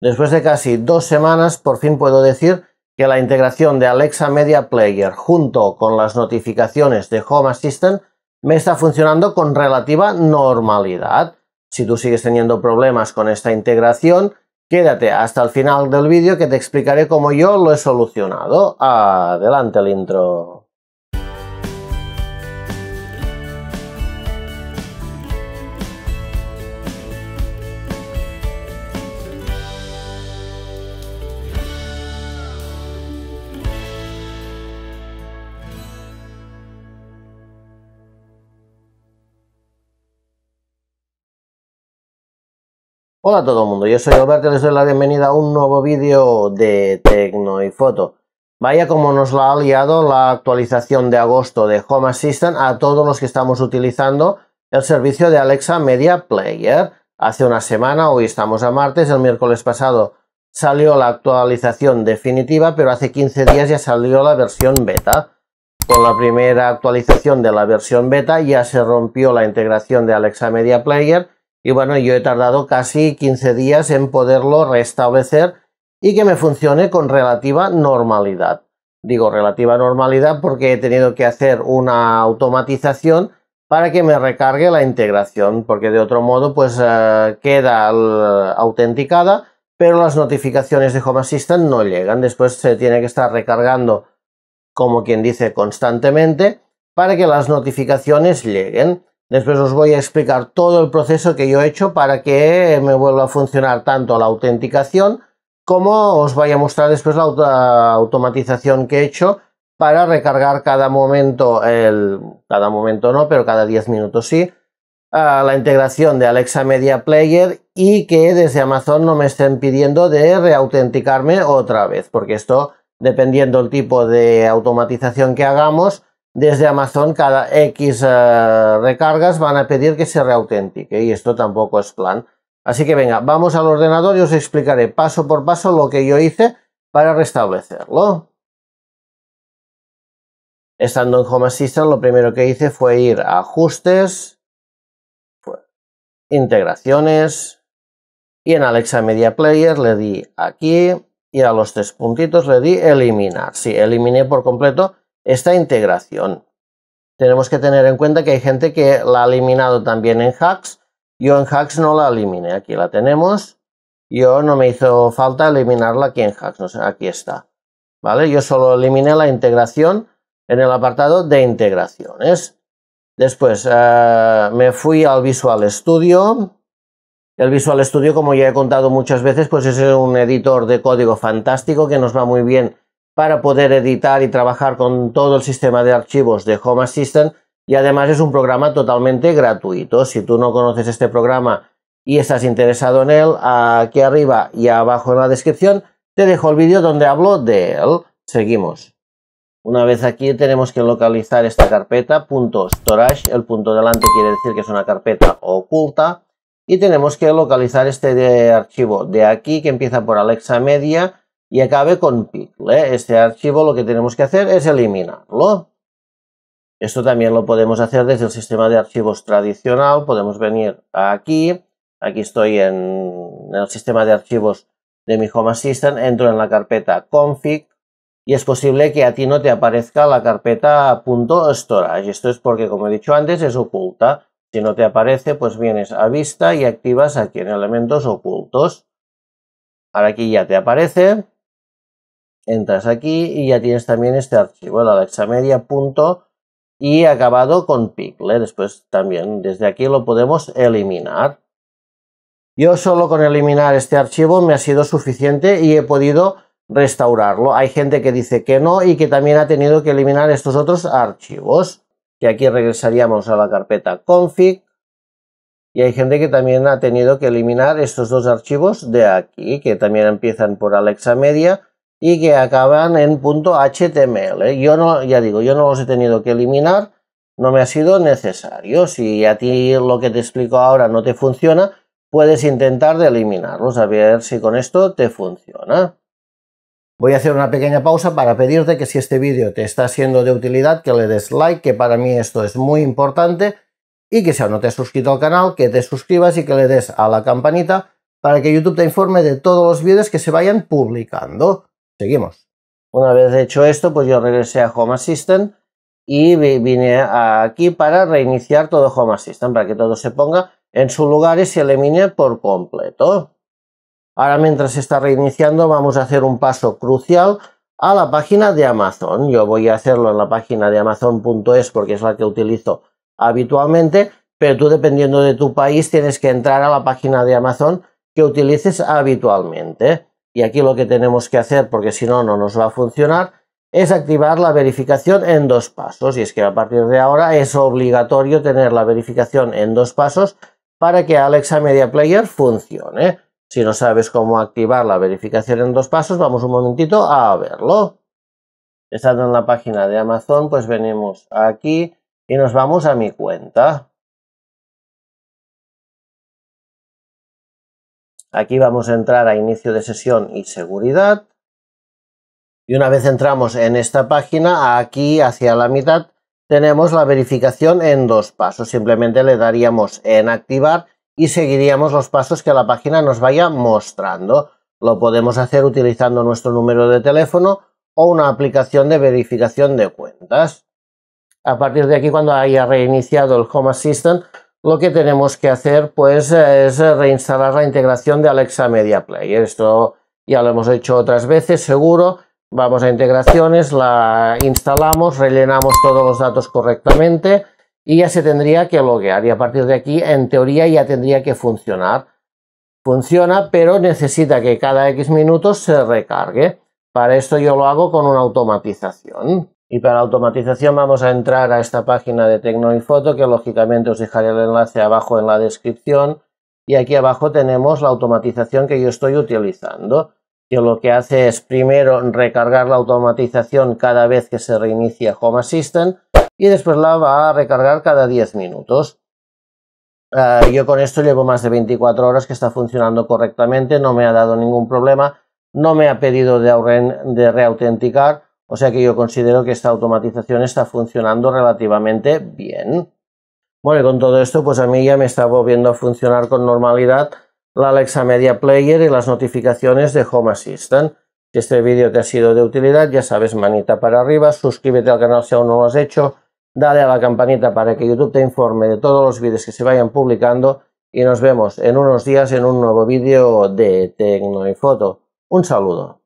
Después de casi dos semanas, por fin puedo decir que la integración de Alexa Media Player junto con las notificaciones de Home Assistant me está funcionando con relativa normalidad. Si tú sigues teniendo problemas con esta integración, quédate hasta el final del vídeo que te explicaré cómo yo lo he solucionado. Adelante el intro. Hola a todo el mundo, yo soy Alberto y les doy la bienvenida a un nuevo vídeo de Tecno y Foto. Vaya como nos la ha liado la actualización de agosto de Home Assistant a todos los que estamos utilizando el servicio de Alexa Media Player. Hace una semana, hoy estamos a martes, el miércoles pasado salió la actualización definitiva, pero hace 15 días ya salió la versión beta. Con la primera actualización de la versión beta ya se rompió la integración de Alexa Media Player y bueno, yo he tardado casi 15 días en poderlo restablecer y que me funcione con relativa normalidad. Digo relativa normalidad porque he tenido que hacer una automatización para que me recargue la integración, porque de otro modo pues eh, queda autenticada, pero las notificaciones de Home Assistant no llegan. Después se tiene que estar recargando, como quien dice, constantemente para que las notificaciones lleguen. Después os voy a explicar todo el proceso que yo he hecho para que me vuelva a funcionar tanto la autenticación como os voy a mostrar después la automatización que he hecho para recargar cada momento, el, cada momento no, pero cada 10 minutos sí, a la integración de Alexa Media Player y que desde Amazon no me estén pidiendo de reautenticarme otra vez, porque esto, dependiendo el tipo de automatización que hagamos, desde Amazon cada X eh, recargas van a pedir que se reautentique y esto tampoco es plan. Así que venga, vamos al ordenador y os explicaré paso por paso lo que yo hice para restablecerlo. Estando en Home Assistant, lo primero que hice fue ir a ajustes, integraciones, y en Alexa Media Player le di aquí y a los tres puntitos le di eliminar. Si eliminé por completo esta integración. Tenemos que tener en cuenta que hay gente que la ha eliminado también en hacks. Yo en hacks no la eliminé, aquí la tenemos. Yo no me hizo falta eliminarla aquí en hacks, aquí está. ¿Vale? Yo solo eliminé la integración en el apartado de integraciones. Después eh, me fui al Visual Studio. El Visual Studio, como ya he contado muchas veces, pues es un editor de código fantástico que nos va muy bien para poder editar y trabajar con todo el sistema de archivos de Home Assistant y además es un programa totalmente gratuito. Si tú no conoces este programa y estás interesado en él, aquí arriba y abajo en la descripción te dejo el vídeo donde hablo de él. Seguimos. Una vez aquí tenemos que localizar esta carpeta, storage, el punto delante quiere decir que es una carpeta oculta y tenemos que localizar este archivo de aquí que empieza por Alexa Media y acabe con pickle. ¿eh? Este archivo lo que tenemos que hacer es eliminarlo. Esto también lo podemos hacer desde el sistema de archivos tradicional. Podemos venir aquí. Aquí estoy en el sistema de archivos de mi Home Assistant. Entro en la carpeta config y es posible que a ti no te aparezca la carpeta .storage. Esto es porque, como he dicho antes, es oculta. Si no te aparece, pues vienes a vista y activas aquí en elementos ocultos. Ahora aquí ya te aparece. Entras aquí y ya tienes también este archivo, el alexamedia. y acabado con pickle. ¿eh? Después también desde aquí lo podemos eliminar. Yo solo con eliminar este archivo me ha sido suficiente y he podido restaurarlo. Hay gente que dice que no y que también ha tenido que eliminar estos otros archivos. Que aquí regresaríamos a la carpeta config. Y hay gente que también ha tenido que eliminar estos dos archivos de aquí, que también empiezan por Alexa Media y que acaban en .html. Yo no, ya digo, yo no los he tenido que eliminar, no me ha sido necesario. Si a ti lo que te explico ahora no te funciona, puedes intentar de eliminarlos a ver si con esto te funciona. Voy a hacer una pequeña pausa para pedirte que si este vídeo te está siendo de utilidad, que le des like, que para mí esto es muy importante, y que si aún no te has suscrito al canal, que te suscribas y que le des a la campanita para que YouTube te informe de todos los vídeos que se vayan publicando. Seguimos. Una vez hecho esto, pues yo regresé a Home Assistant y vine aquí para reiniciar todo Home Assistant, para que todo se ponga en su lugar y se elimine por completo. Ahora mientras se está reiniciando vamos a hacer un paso crucial a la página de Amazon. Yo voy a hacerlo en la página de amazon.es porque es la que utilizo habitualmente, pero tú dependiendo de tu país tienes que entrar a la página de Amazon que utilices habitualmente y aquí lo que tenemos que hacer, porque si no, no nos va a funcionar, es activar la verificación en dos pasos. Y es que a partir de ahora es obligatorio tener la verificación en dos pasos para que Alexa Media Player funcione. Si no sabes cómo activar la verificación en dos pasos, vamos un momentito a verlo. Estando en la página de Amazon, pues venimos aquí y nos vamos a mi cuenta. Aquí vamos a entrar a inicio de sesión y seguridad. Y una vez entramos en esta página, aquí hacia la mitad tenemos la verificación en dos pasos. Simplemente le daríamos en activar y seguiríamos los pasos que la página nos vaya mostrando. Lo podemos hacer utilizando nuestro número de teléfono o una aplicación de verificación de cuentas. A partir de aquí, cuando haya reiniciado el Home Assistant, lo que tenemos que hacer pues es reinstalar la integración de Alexa Media Play. Esto ya lo hemos hecho otras veces, seguro. Vamos a integraciones, la instalamos, rellenamos todos los datos correctamente y ya se tendría que loguear. Y a partir de aquí, en teoría, ya tendría que funcionar. Funciona, pero necesita que cada X minutos se recargue. Para esto yo lo hago con una automatización. Y para automatización vamos a entrar a esta página de Foto que lógicamente os dejaré el enlace abajo en la descripción. Y aquí abajo tenemos la automatización que yo estoy utilizando, que lo que hace es primero recargar la automatización cada vez que se reinicia Home Assistant y después la va a recargar cada 10 minutos. Ah, yo con esto llevo más de 24 horas que está funcionando correctamente, no me ha dado ningún problema, no me ha pedido de reautenticar o sea que yo considero que esta automatización está funcionando relativamente bien. Bueno, y con todo esto, pues a mí ya me está volviendo a funcionar con normalidad la Alexa Media Player y las notificaciones de Home Assistant. Si este vídeo te ha sido de utilidad, ya sabes, manita para arriba, suscríbete al canal si aún no lo has hecho, dale a la campanita para que YouTube te informe de todos los vídeos que se vayan publicando y nos vemos en unos días en un nuevo vídeo de Tecno y Foto. Un saludo.